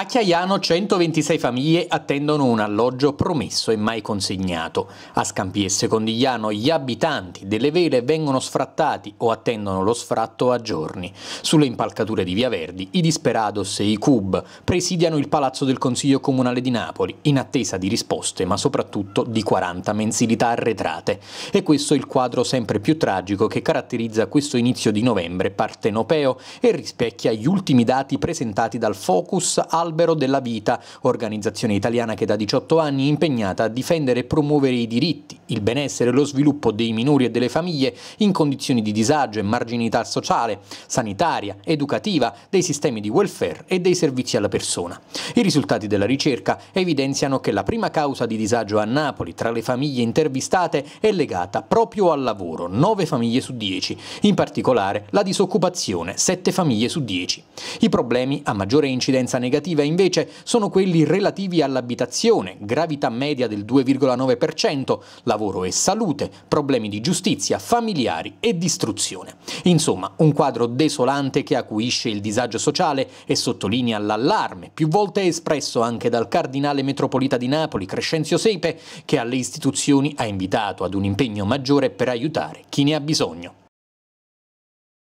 A Chiaiano 126 famiglie attendono un alloggio promesso e mai consegnato. A Scampi e Secondigliano gli abitanti delle vele vengono sfrattati o attendono lo sfratto a giorni. Sulle impalcature di Via Verdi i disperados e i cub presidiano il palazzo del Consiglio Comunale di Napoli in attesa di risposte ma soprattutto di 40 mensilità arretrate. E questo è il quadro sempre più tragico che caratterizza questo inizio di novembre partenopeo e rispecchia gli ultimi dati presentati dal Focus al l'Albero della Vita, organizzazione italiana che da 18 anni è impegnata a difendere e promuovere i diritti, il benessere e lo sviluppo dei minori e delle famiglie in condizioni di disagio e marginalità sociale, sanitaria, educativa, dei sistemi di welfare e dei servizi alla persona. I risultati della ricerca evidenziano che la prima causa di disagio a Napoli tra le famiglie intervistate è legata proprio al lavoro, 9 famiglie su 10, in particolare la disoccupazione, 7 famiglie su 10. I problemi a maggiore incidenza negativa negative invece sono quelli relativi all'abitazione, gravità media del 2,9%, lavoro e salute, problemi di giustizia, familiari e distruzione. Insomma, un quadro desolante che acuisce il disagio sociale e sottolinea l'allarme, più volte espresso anche dal cardinale metropolita di Napoli, Crescenzio Sepe, che alle istituzioni ha invitato ad un impegno maggiore per aiutare chi ne ha bisogno.